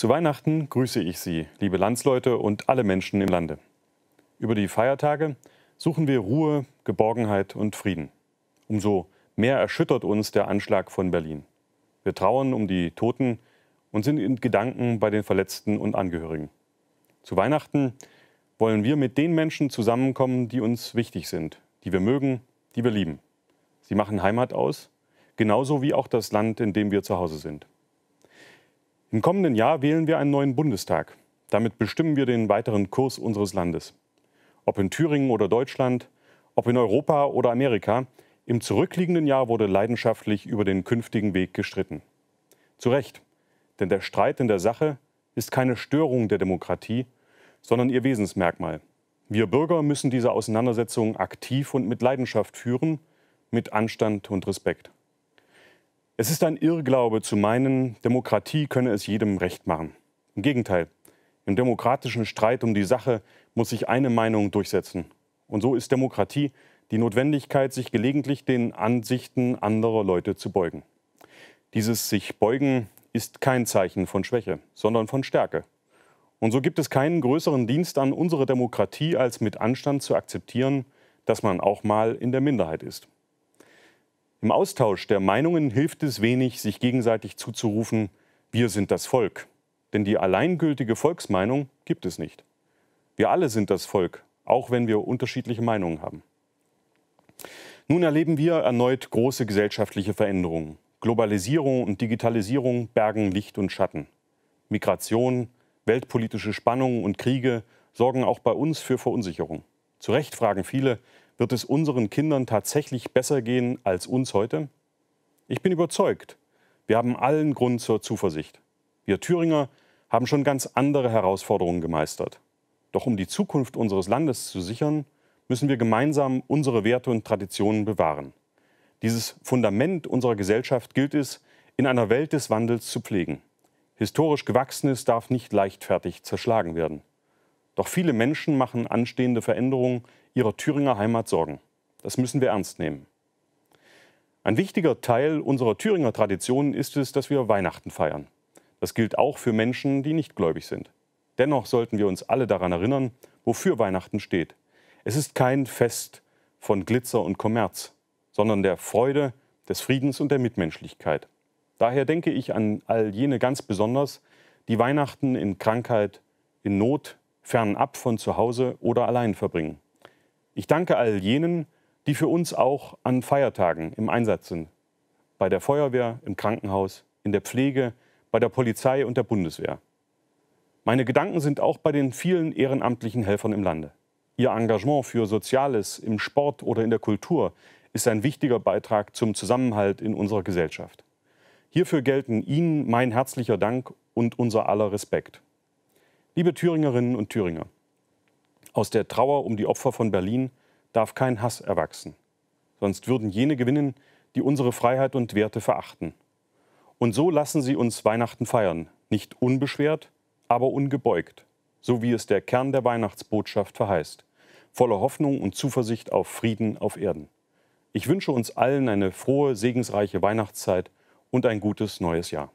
Zu Weihnachten grüße ich Sie, liebe Landsleute und alle Menschen im Lande. Über die Feiertage suchen wir Ruhe, Geborgenheit und Frieden. Umso mehr erschüttert uns der Anschlag von Berlin. Wir trauern um die Toten und sind in Gedanken bei den Verletzten und Angehörigen. Zu Weihnachten wollen wir mit den Menschen zusammenkommen, die uns wichtig sind, die wir mögen, die wir lieben. Sie machen Heimat aus, genauso wie auch das Land, in dem wir zu Hause sind. Im kommenden Jahr wählen wir einen neuen Bundestag. Damit bestimmen wir den weiteren Kurs unseres Landes. Ob in Thüringen oder Deutschland, ob in Europa oder Amerika, im zurückliegenden Jahr wurde leidenschaftlich über den künftigen Weg gestritten. Zu Recht, denn der Streit in der Sache ist keine Störung der Demokratie, sondern ihr Wesensmerkmal. Wir Bürger müssen diese Auseinandersetzung aktiv und mit Leidenschaft führen, mit Anstand und Respekt. Es ist ein Irrglaube zu meinen, Demokratie könne es jedem recht machen. Im Gegenteil, im demokratischen Streit um die Sache muss sich eine Meinung durchsetzen. Und so ist Demokratie die Notwendigkeit, sich gelegentlich den Ansichten anderer Leute zu beugen. Dieses sich beugen ist kein Zeichen von Schwäche, sondern von Stärke. Und so gibt es keinen größeren Dienst an unsere Demokratie, als mit Anstand zu akzeptieren, dass man auch mal in der Minderheit ist. Im Austausch der Meinungen hilft es wenig, sich gegenseitig zuzurufen, wir sind das Volk. Denn die alleingültige Volksmeinung gibt es nicht. Wir alle sind das Volk, auch wenn wir unterschiedliche Meinungen haben. Nun erleben wir erneut große gesellschaftliche Veränderungen. Globalisierung und Digitalisierung bergen Licht und Schatten. Migration, weltpolitische Spannungen und Kriege sorgen auch bei uns für Verunsicherung. Zu Recht fragen viele, wird es unseren Kindern tatsächlich besser gehen als uns heute? Ich bin überzeugt, wir haben allen Grund zur Zuversicht. Wir Thüringer haben schon ganz andere Herausforderungen gemeistert. Doch um die Zukunft unseres Landes zu sichern, müssen wir gemeinsam unsere Werte und Traditionen bewahren. Dieses Fundament unserer Gesellschaft gilt es, in einer Welt des Wandels zu pflegen. Historisch Gewachsenes darf nicht leichtfertig zerschlagen werden. Doch viele Menschen machen anstehende Veränderungen ihrer Thüringer Heimat sorgen. Das müssen wir ernst nehmen. Ein wichtiger Teil unserer Thüringer Tradition ist es, dass wir Weihnachten feiern. Das gilt auch für Menschen, die nicht gläubig sind. Dennoch sollten wir uns alle daran erinnern, wofür Weihnachten steht. Es ist kein Fest von Glitzer und Kommerz, sondern der Freude, des Friedens und der Mitmenschlichkeit. Daher denke ich an all jene ganz besonders, die Weihnachten in Krankheit, in Not, fernab von zu Hause oder allein verbringen. Ich danke all jenen, die für uns auch an Feiertagen im Einsatz sind. Bei der Feuerwehr, im Krankenhaus, in der Pflege, bei der Polizei und der Bundeswehr. Meine Gedanken sind auch bei den vielen ehrenamtlichen Helfern im Lande. Ihr Engagement für Soziales im Sport oder in der Kultur ist ein wichtiger Beitrag zum Zusammenhalt in unserer Gesellschaft. Hierfür gelten Ihnen mein herzlicher Dank und unser aller Respekt. Liebe Thüringerinnen und Thüringer, aus der Trauer um die Opfer von Berlin darf kein Hass erwachsen. Sonst würden jene gewinnen, die unsere Freiheit und Werte verachten. Und so lassen sie uns Weihnachten feiern, nicht unbeschwert, aber ungebeugt, so wie es der Kern der Weihnachtsbotschaft verheißt, voller Hoffnung und Zuversicht auf Frieden auf Erden. Ich wünsche uns allen eine frohe, segensreiche Weihnachtszeit und ein gutes neues Jahr.